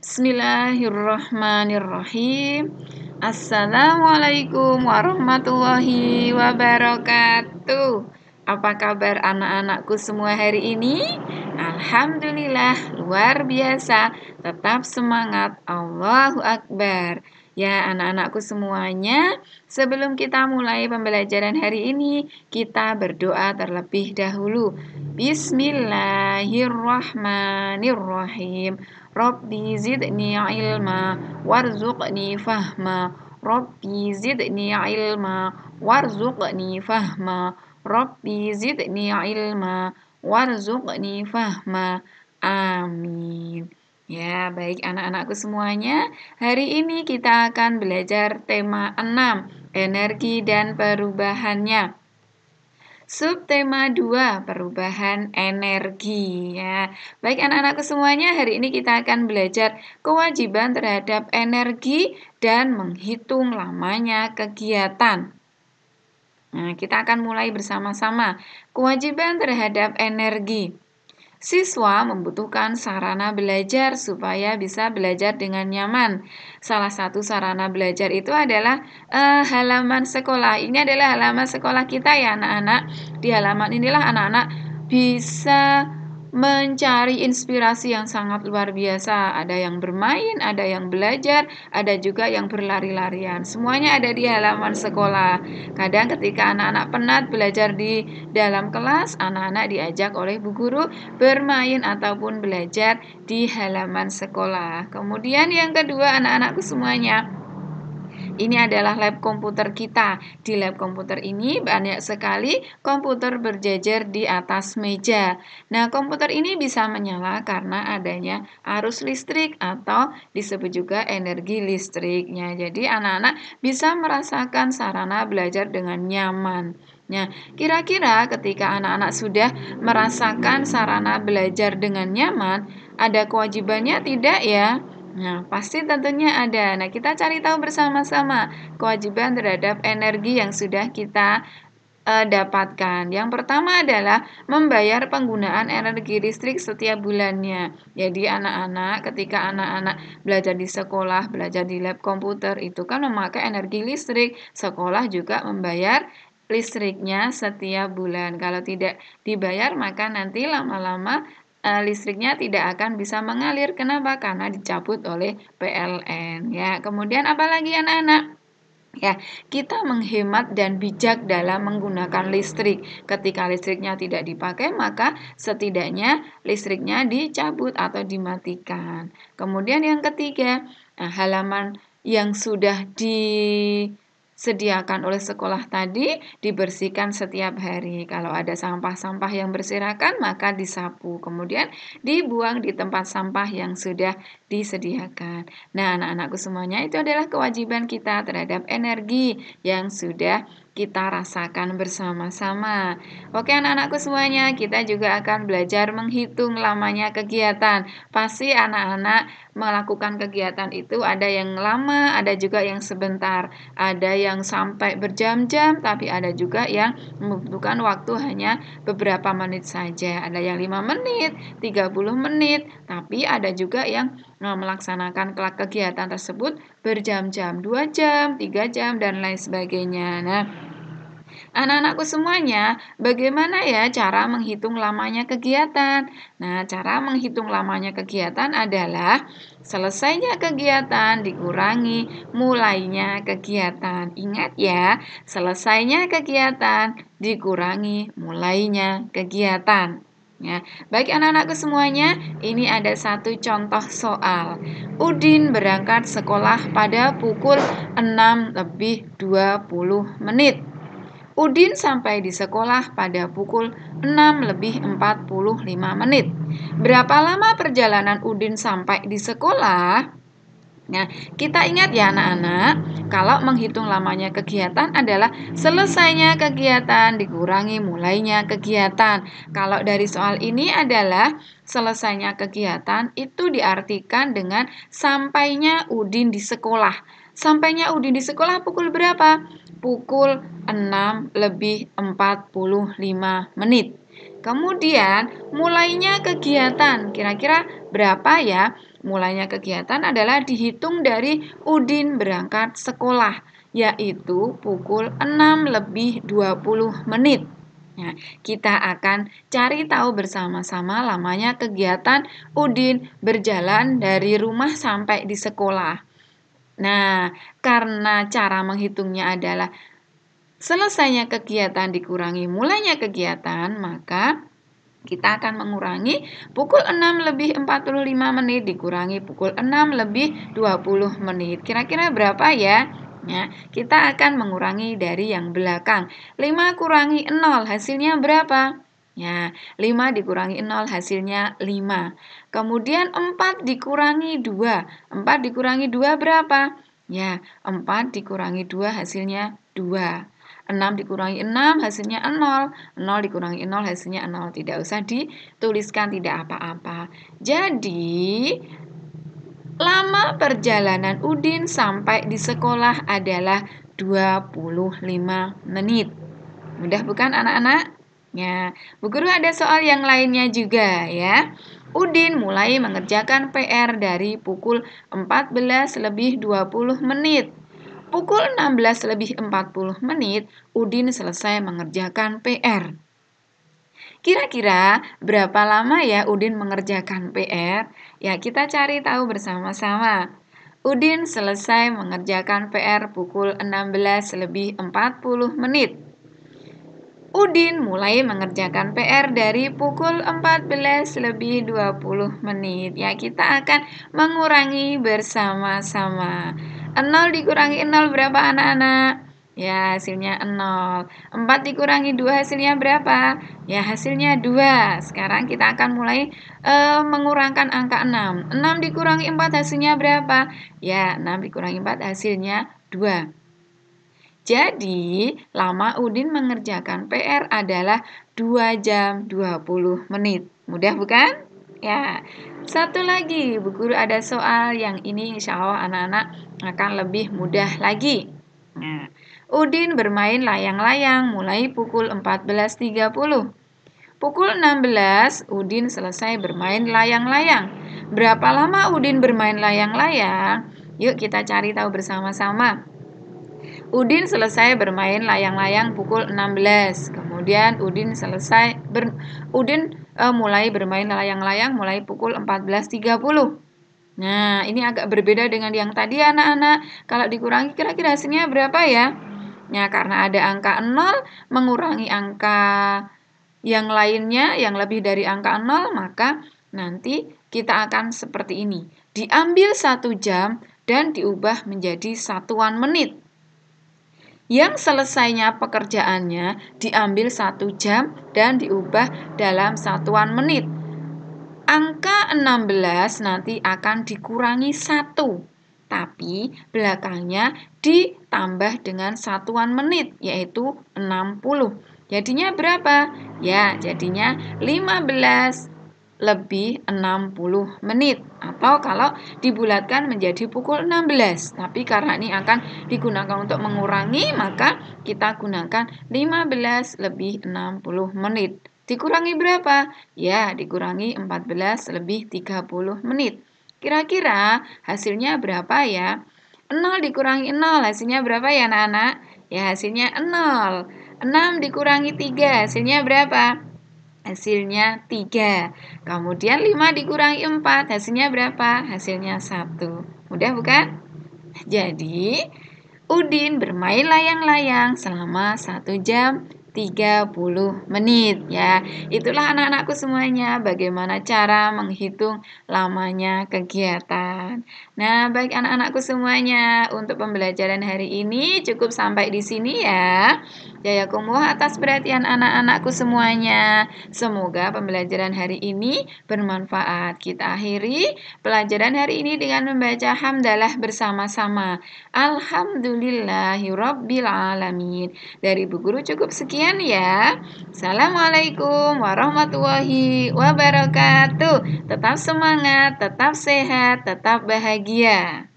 Bismillahirrahmanirrahim. Assalamualaikum warahmatullahi wabarakatuh. Apa kabar anak-anakku semua hari ini? Alhamdulillah, luar biasa. Tetap semangat. Allahu Akbar. Ya, anak-anakku semuanya, sebelum kita mulai pembelajaran hari ini, kita berdoa terlebih dahulu. Bismillahirrahmanirrahim. Rabbi zidni ilma warzuqni fahma Rabbi zidni ilma warzuqni fahma Rabbi zidni ilma warzuqni fahma Amin Ya, baik anak-anakku semuanya, hari ini kita akan belajar tema 6, energi dan perubahannya. Subtema 2, perubahan energi ya. Baik anak-anakku semuanya, hari ini kita akan belajar kewajiban terhadap energi dan menghitung lamanya kegiatan. Nah, kita akan mulai bersama-sama kewajiban terhadap energi. Siswa membutuhkan sarana belajar supaya bisa belajar dengan nyaman. Salah satu sarana belajar itu adalah eh, halaman sekolah. Ini adalah halaman sekolah kita ya anak-anak. Di halaman inilah anak-anak bisa mencari inspirasi yang sangat luar biasa. Ada yang bermain, ada yang belajar, ada juga yang berlari-larian. Semuanya ada di halaman sekolah. Kadang ketika anak-anak penat belajar di dalam kelas, anak-anak diajak oleh bu guru bermain ataupun belajar di halaman sekolah. Kemudian yang kedua, anak-anakku semuanya ini adalah lab komputer kita. Di lab komputer ini banyak sekali komputer berjejer di atas meja. Nah, komputer ini bisa menyala karena adanya arus listrik atau disebut juga energi listriknya. Jadi anak-anak bisa merasakan sarana belajar dengan nyaman. Nah, kira-kira ketika anak-anak sudah merasakan sarana belajar dengan nyaman, ada kewajibannya tidak ya? Nah, pasti tentunya ada. Nah, kita cari tahu bersama-sama kewajiban terhadap energi yang sudah kita uh, dapatkan. Yang pertama adalah membayar penggunaan energi listrik setiap bulannya. Jadi anak-anak ketika anak-anak belajar di sekolah, belajar di lab komputer itu kan memakai energi listrik. Sekolah juga membayar listriknya setiap bulan. Kalau tidak dibayar maka nanti lama-lama Eh, listriknya tidak akan bisa mengalir. Kenapa? Karena dicabut oleh PLN. Ya, kemudian apalagi anak-anak? Ya, kita menghemat dan bijak dalam menggunakan listrik. Ketika listriknya tidak dipakai, maka setidaknya listriknya dicabut atau dimatikan. Kemudian yang ketiga, nah, halaman yang sudah di Sediakan oleh sekolah tadi dibersihkan setiap hari. Kalau ada sampah-sampah yang berserakan, maka disapu, kemudian dibuang di tempat sampah yang sudah disediakan. Nah, anak-anakku semuanya, itu adalah kewajiban kita terhadap energi yang sudah kita rasakan bersama-sama. Oke anak-anakku semuanya, kita juga akan belajar menghitung lamanya kegiatan. Pasti anak-anak melakukan kegiatan itu ada yang lama, ada juga yang sebentar, ada yang sampai berjam-jam, tapi ada juga yang membutuhkan waktu hanya beberapa menit saja. Ada yang 5 menit, 30 menit, tapi ada juga yang eh, melaksanakan kegiatan tersebut berjam-jam, 2 jam, 3 jam dan lain sebagainya. Nah, Anak-anakku semuanya, bagaimana ya cara menghitung lamanya kegiatan? Nah, cara menghitung lamanya kegiatan adalah selesainya kegiatan dikurangi mulainya kegiatan. Ingat ya, selesainya kegiatan dikurangi mulainya kegiatan. Ya, baik anak-anakku semuanya, ini ada satu contoh soal. Udin berangkat sekolah pada pukul 6 lebih 20 menit. Udin sampai di sekolah pada pukul 6 lebih 45 menit. Berapa lama perjalanan Udin sampai di sekolah? Nah, kita ingat ya anak-anak, kalau menghitung lamanya kegiatan adalah selesainya kegiatan dikurangi mulainya kegiatan. Kalau dari soal ini adalah selesainya kegiatan itu diartikan dengan sampainya Udin di sekolah. Sampainya Udin di sekolah pukul berapa? pukul 6 lebih 45 menit. Kemudian mulainya kegiatan, kira-kira berapa ya? Mulainya kegiatan adalah dihitung dari Udin berangkat sekolah, yaitu pukul 6 lebih 20 menit. Nah, kita akan cari tahu bersama-sama lamanya kegiatan Udin berjalan dari rumah sampai di sekolah. Nah, karena cara menghitungnya adalah selesainya kegiatan dikurangi mulainya kegiatan, maka kita akan mengurangi pukul 6 lebih 45 menit dikurangi pukul 6 lebih 20 menit. Kira-kira berapa ya? Ya, kita akan mengurangi dari yang belakang. 5 kurangi 0 hasilnya berapa? Ya, nah, 5 dikurangi 0 hasilnya 5. Kemudian 4 dikurangi 2. 4 dikurangi 2 berapa? Ya, 4 dikurangi 2 hasilnya 2. 6 dikurangi 6 hasilnya 0, 0 dikurangi 0 hasilnya 0, tidak usah dituliskan tidak apa-apa. Jadi, lama perjalanan Udin sampai di sekolah adalah 25 menit. Mudah bukan anak-anak? Ya, Bu Guru ada soal yang lainnya juga ya. Udin mulai mengerjakan PR dari pukul 14 lebih 20 menit. Pukul 16 lebih 40 menit, Udin selesai mengerjakan PR. Kira-kira berapa lama ya Udin mengerjakan PR? Ya kita cari tahu bersama-sama. Udin selesai mengerjakan PR pukul 16 lebih 40 menit. Udin mulai mengerjakan PR dari pukul 14 lebih 20 menit Ya kita akan mengurangi bersama-sama 0 dikurangi 0 berapa anak-anak? Ya hasilnya 0 4 dikurangi 2 hasilnya berapa? Ya hasilnya 2 Sekarang kita akan mulai uh, mengurangkan angka 6 6 dikurangi 4 hasilnya berapa? Ya 6 dikurangi 4 hasilnya 2 jadi, lama Udin mengerjakan PR adalah 2 jam 20 menit. Mudah bukan? Ya, satu lagi, Bu Guru ada soal yang ini insya Allah anak-anak akan lebih mudah lagi. Nah, Udin bermain layang-layang mulai pukul 14.30. Pukul 16, Udin selesai bermain layang-layang. Berapa lama Udin bermain layang-layang? Yuk kita cari tahu bersama-sama. Udin selesai bermain layang-layang pukul 16. Kemudian Udin selesai ber, Udin uh, mulai bermain layang-layang mulai pukul 14.30. Nah, ini agak berbeda dengan yang tadi anak-anak. Kalau dikurangi kira-kira hasilnya berapa ya? Nah, karena ada angka 0 mengurangi angka yang lainnya yang lebih dari angka 0, maka nanti kita akan seperti ini. Diambil satu jam dan diubah menjadi satuan menit yang selesainya pekerjaannya diambil satu jam dan diubah dalam satuan menit. Angka 16 nanti akan dikurangi satu, tapi belakangnya ditambah dengan satuan menit, yaitu 60. Jadinya berapa? Ya, jadinya 15 lebih 60 menit atau kalau dibulatkan menjadi pukul 16 tapi karena ini akan digunakan untuk mengurangi maka kita gunakan 15 lebih 60 menit dikurangi berapa? ya dikurangi 14 lebih 30 menit kira-kira hasilnya berapa ya? 0 dikurangi 0 hasilnya berapa ya anak-anak? ya hasilnya 0 6 dikurangi 3 hasilnya berapa? hasilnya 3. Kemudian 5 dikurangi 4, hasilnya berapa? Hasilnya 1. Mudah bukan? Jadi, Udin bermain layang-layang selama 1 jam 30 menit ya. Itulah anak-anakku semuanya bagaimana cara menghitung lamanya kegiatan. Nah, baik anak-anakku semuanya, untuk pembelajaran hari ini cukup sampai di sini ya. Jaya kumuh atas perhatian anak-anakku semuanya. Semoga pembelajaran hari ini bermanfaat. Kita akhiri pelajaran hari ini dengan membaca hamdalah bersama-sama. Alhamdulillahirabbil alamin. Dari Bu Guru cukup sekian sekian ya. Assalamualaikum warahmatullahi wabarakatuh. Tetap semangat, tetap sehat, tetap bahagia.